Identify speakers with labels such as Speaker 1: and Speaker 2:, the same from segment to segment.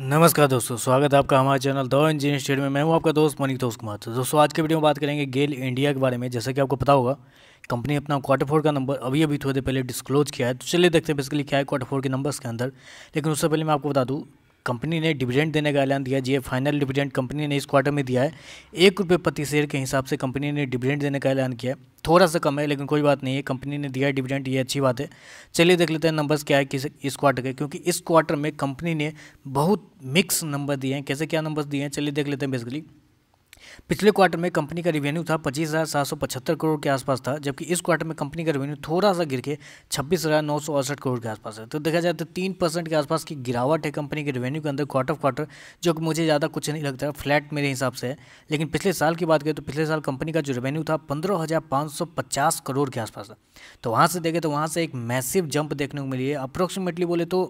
Speaker 1: नमस्कार दोस्तों स्वागत है आपका हमारे चैनल द इंजीनियर स्टेट में मैं हूं आपका दोस्त मनी दोस्त कुमार तो दोस्तों आज के वीडियो में बात करेंगे गेल इंडिया के बारे में जैसा कि आपको पता होगा कंपनी अपना क्वार्टर फोर का नंबर अभी अभी थोड़ी देर पहले डिस्क्लोज किया है तो चलिए देखते हैं बेसिकली क्या है क्वार्टर फोर के नंबर्स के अंदर लेकिन उससे पहले मैं आपको बता दूँ कंपनी ने डिविडेंड देने का ऐलान दिया जी फाइनल डिविडेंड कंपनी ने इस क्वार्टर में दिया है एक रुपये प्रति शेयर के हिसाब से कंपनी ने डिविडेंड देने का ऐलान किया है थोड़ा सा कम है लेकिन कोई बात नहीं है कंपनी ने दिया है डिविडेंड ये अच्छी बात है चलिए देख लेते हैं नंबर्स क्या है किस इस क्वार्टर के क्योंकि इस क्वार्टर में कंपनी ने बहुत मिक्स नंबर दिए हैं कैसे क्या नंबर्स दिए हैं चलिए देख लेते हैं बेसिकली पिछले क्वार्टर में कंपनी का रिवेन्यू था पच्चीस हज़ार सात सौ पचहत्तर करोड़ के आसपास था जबकि इस क्वार्टर में कंपनी का रेवेन्यू थोड़ा सा गिर के छब्बीस हज़ार नौ सौ अड़सठ करोड़ के आसपास है तो देखा जाए तो तीन परसेंट के आसपास की गिरावट है कंपनी के रेवेन्यू के अंदर क्वार्टर ऑफ क्वार्टर जो कि मुझे ज़्यादा कुछ नहीं लगता फ्लैट मेरे हिसाब से है लेकिन पिछले साल की बात करें तो पिछले साल कंपनी का जो रेवेन्यू था पंद्रह हज़ार पाँच सौ पचास करोड़ के आसपास था तो वहाँ से देखें तो वहाँ से एक मैसिव जंप देखने को मिली है अप्रोक्सीमेटली बोले तो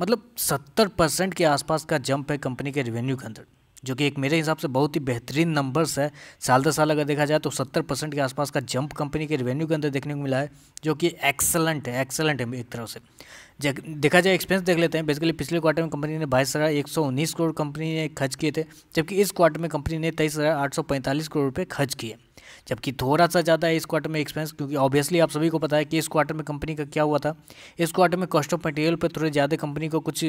Speaker 1: मतलब सत्तर परसेंट के आसपास का जंप है कंपनी के रेवेन्यू के अंदर जो कि एक मेरे हिसाब से बहुत ही बेहतरीन नंबर्स है साल दर साल अगर देखा जाए तो सत्तर परसेंट के आसपास का जंप कंपनी के रेवेन्यू के अंदर देखने को मिला है जो कि एक्सलेंट है एक्सलेंट है एक तरह से देखा जाए एक्सपेंस देख लेते हैं बेसिकली पिछले क्वार्टर में कंपनी ने बाईस हज़ार एक सौ उन्नीस करोड़ कंपनी ने खर्च किए थे जबकि इस क्वार्टर में कंपनी ने तेईस हज़ार आठ सौ पैंतालीस करोड़ रुपये खर्च किए जबकि थोड़ा सा ज़्यादा है इस क्वार्टर में एक्सपेंस क्योंकि ऑब्वियसली आप सभी को पता है कि इस क्वार्टर में कंपनी का क्या हुआ था इस क्वार्टर में कॉस्ट ऑफ मटेरियल पर थोड़े ज़्यादा कंपनी को कुछ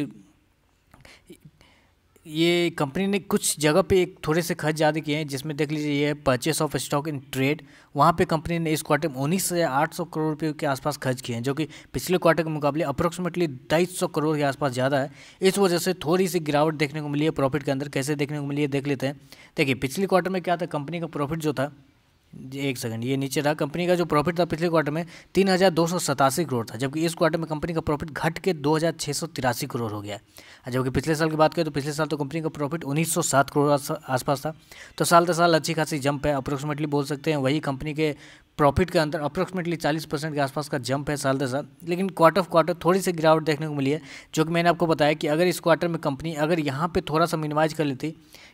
Speaker 1: ये कंपनी ने कुछ जगह पे एक थोड़े से खर्च ज़्यादा किए हैं जिसमें देख लीजिए ये purchase of stock in trade वहाँ पे कंपनी ने इस क्वार्टर में उन्नीस से आठ सौ करोड़ रुपये के आसपास खर्च किए हैं जो कि पिछले क्वार्टर के मुकाबले अप्रोक्सीमेटली तेईस सौ करोड़ के आसपास ज़्यादा है इस वजह से थोड़ी सी गिरावट देखने को मिली है प्रॉफिट के अंदर कैसे देखने को मिली है देख लेते हैं देखिए पिछले क्वार्टर में क्या था कंपनी का प्रॉफिट जो था एक सेकंड ये नीचे रहा कंपनी का जो प्रॉफिट था पिछले क्वार्टर में तीन हज़ार दो सौ सतासी करोड़ था जबकि इस क्वार्टर में कंपनी का प्रॉफिट घट के दो हज़ार छः सौ तिरासी करोड़ हो गया है जबकि पिछले साल की बात करें तो पिछले साल तो कंपनी का प्रॉफिट उन्नीस सौ सात करोड़ आसपास था तो साल दर साल अच्छी खासी जंप है अप्रोक्सीमेटली बोल सकते हैं वही कंपनी के प्रॉफिट के अंदर अप्रोक्सीमेटली चालीस परसेंट के आसपास का जंप है साल दर साल लेकिन क्वार्टर ऑफ क्वार्टर थोड़ी सी गिरावट देखने को मिली है जो कि मैंने आपको बताया कि अगर इस क्वार्टर में कंपनी अगर यहाँ पर थोड़ा सा मिनिमाइज कर लेती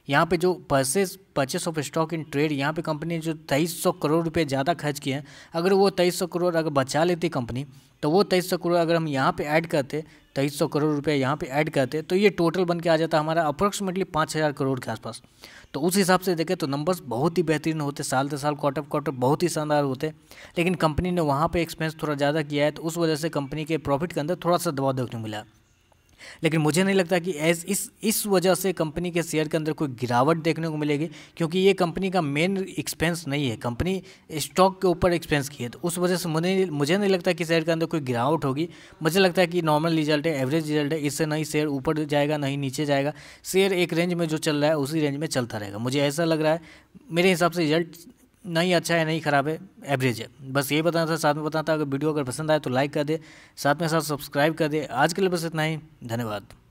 Speaker 1: यहाँ पे जो purchase purchase of stock in trade यहाँ पे कंपनी ने जो तेईस सौ करोड़ रुपए ज़्यादा खर्च किए हैं अगर वो तेईस सौ करोड़ अगर बचा लेती कंपनी तो वो तेईस सौ करोड़ अगर हम यहाँ पे ऐड करते तेईस सौ करोड़ रुपए यहाँ पे ऐड करते तो ये टोटल बन के आ जाता हमारा अप्रोक्सीमेटली पाँच हज़ार करोड़ के आसपास तो उस हिसाब से देखें तो नंबर्स बहुत ही बेहतरीन होते साल दर साल क्वार्टर क्वार्टर बहुत ही शानदार होते लेकिन कंपनी ने वहाँ पर एक्सपेंस थोड़ा ज़्यादा किया है तो उस वजह से कंपनी के प्रॉफिट के अंदर थोड़ा सा दबाव देखने को मिला लेकिन मुझे नहीं लगता कि एज इस इस वजह से कंपनी के शेयर के अंदर कोई गिरावट देखने को मिलेगी क्योंकि ये कंपनी का मेन एक्सपेंस नहीं है कंपनी स्टॉक के ऊपर एक्सपेंस की है तो उस वजह से मुझे मुझे नहीं लगता कि शेयर के अंदर कोई गिरावट होगी मुझे लगता है कि नॉर्मल रिजल्ट है एवरेज रिजल्ट है इससे नहीं शेयर ऊपर जाएगा नहीं नीचे जाएगा शेयर एक रेंज में जो चल रहा है उसी रेंज में चलता रहेगा मुझे ऐसा लग रहा है मेरे हिसाब से रिजल्ट नहीं अच्छा है नहीं ख़राब है एवरेज है बस ये बताना था साथ में बताना था अगर वीडियो अगर पसंद आए तो लाइक कर दे साथ में साथ सब्सक्राइब कर दे आज के लिए बस इतना ही धन्यवाद